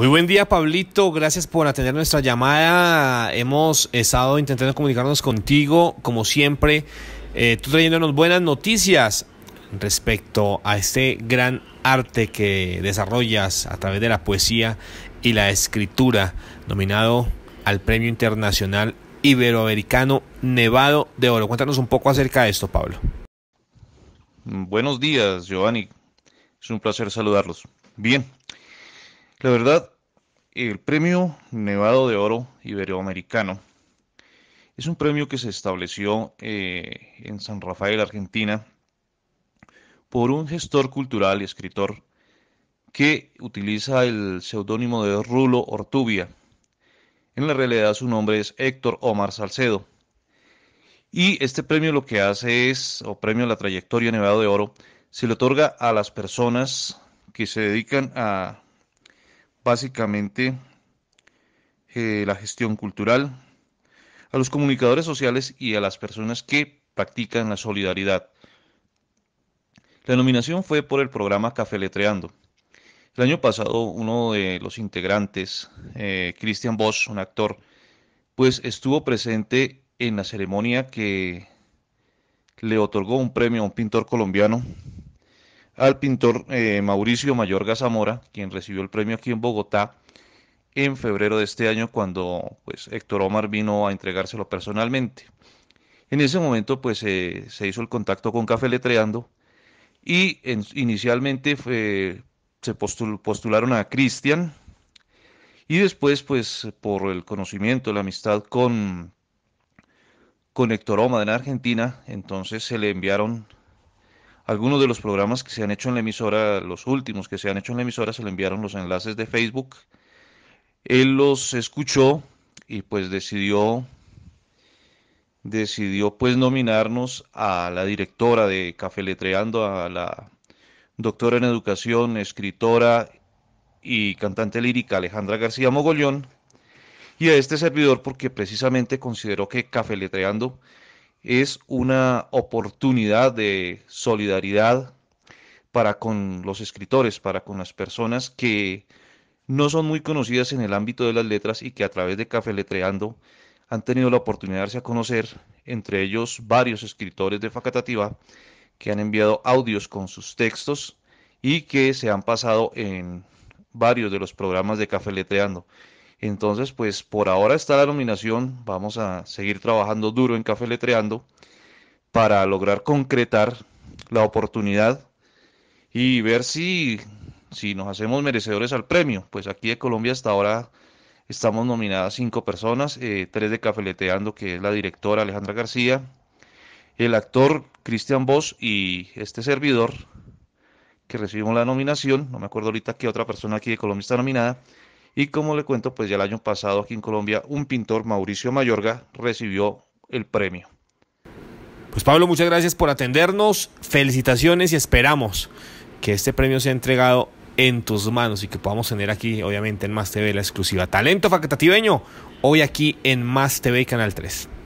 Muy buen día, Pablito. Gracias por atender nuestra llamada. Hemos estado intentando comunicarnos contigo, como siempre, eh, tú trayéndonos buenas noticias respecto a este gran arte que desarrollas a través de la poesía y la escritura, nominado al Premio Internacional Iberoamericano Nevado de Oro. Cuéntanos un poco acerca de esto, Pablo. Buenos días, Giovanni. Es un placer saludarlos. Bien, la verdad, el Premio Nevado de Oro Iberoamericano es un premio que se estableció eh, en San Rafael, Argentina, por un gestor cultural y escritor que utiliza el seudónimo de Rulo Ortubia. En la realidad su nombre es Héctor Omar Salcedo. Y este premio lo que hace es, o premio a la trayectoria Nevado de Oro, se le otorga a las personas que se dedican a básicamente eh, la gestión cultural, a los comunicadores sociales y a las personas que practican la solidaridad. La nominación fue por el programa Café Letreando. El año pasado uno de los integrantes, eh, cristian Bosch, un actor, pues estuvo presente en la ceremonia que le otorgó un premio a un pintor colombiano al pintor eh, Mauricio Mayorga Zamora, quien recibió el premio aquí en Bogotá en febrero de este año cuando pues, Héctor Omar vino a entregárselo personalmente. En ese momento pues se hizo el contacto con Café Letreando y inicialmente se postularon a Cristian y después pues por el conocimiento, la amistad con, con Héctor Omar en Argentina, entonces se le enviaron algunos de los programas que se han hecho en la emisora, los últimos que se han hecho en la emisora, se le enviaron los enlaces de Facebook. Él los escuchó y pues decidió decidió pues nominarnos a la directora de Café Letreando, a la doctora en educación, escritora y cantante lírica Alejandra García Mogollón, y a este servidor porque precisamente consideró que Café Letreando es una oportunidad de solidaridad para con los escritores, para con las personas que no son muy conocidas en el ámbito de las letras y que a través de Café Letreando han tenido la oportunidad de darse a conocer, entre ellos varios escritores de Facatativa que han enviado audios con sus textos y que se han pasado en varios de los programas de Café Letreando. Entonces, pues por ahora está la nominación. Vamos a seguir trabajando duro en Café para lograr concretar la oportunidad y ver si, si nos hacemos merecedores al premio. Pues aquí de Colombia hasta ahora estamos nominadas cinco personas, eh, tres de Cafeleteando, que es la directora Alejandra García, el actor Cristian Bosch y este servidor que recibimos la nominación, no me acuerdo ahorita qué otra persona aquí de Colombia está nominada, y como le cuento, pues ya el año pasado aquí en Colombia, un pintor, Mauricio Mayorga, recibió el premio. Pues Pablo, muchas gracias por atendernos, felicitaciones y esperamos que este premio sea entregado en tus manos y que podamos tener aquí, obviamente, en Más TV la exclusiva. Talento facetatibeño hoy aquí en Más TV y Canal 3.